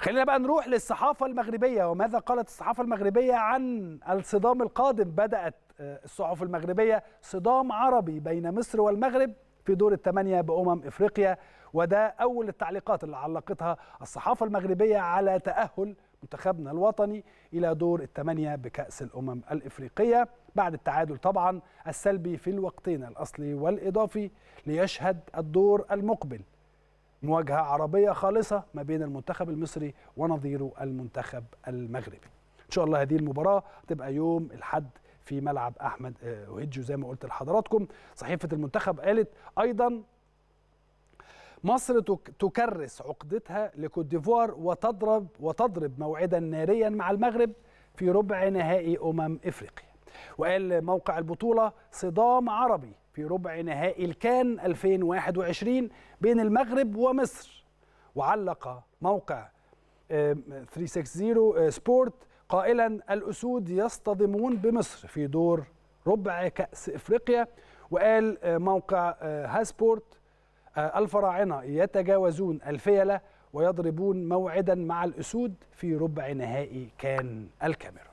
خلينا بقى نروح للصحافة المغربية وماذا قالت الصحافة المغربية عن الصدام القادم بدأت آه، الصحف المغربية صدام عربي بين مصر والمغرب في دور الثمانية بأمم إفريقيا وده أول التعليقات اللي علقتها الصحافة المغربية على تأهل منتخبنا الوطني إلى دور الثمانية بكأس الأمم الإفريقية بعد التعادل طبعا السلبي في الوقتين الأصلي والإضافي ليشهد الدور المقبل مواجهة عربية خالصة ما بين المنتخب المصري ونظيره المنتخب المغربي إن شاء الله هذه المباراة تبقى يوم الحد في ملعب أحمد آه، وهجو زي ما قلت لحضراتكم صحيفة المنتخب قالت أيضا مصر تكرس عقدتها لكوت ديفوار وتضرب وتضرب موعدا ناريا مع المغرب في ربع نهائي أمم إفريقيا وقال موقع البطولة صدام عربي في ربع نهائي الكان 2021 بين المغرب ومصر وعلق موقع 360 آه، آه، سبورت قائلا الأسود يصطدمون بمصر في دور ربع كأس إفريقيا وقال آه، موقع هاسبورت الفراعنة يتجاوزون الفيلة ويضربون موعدا مع الأسود في ربع نهائي كان الكاميرون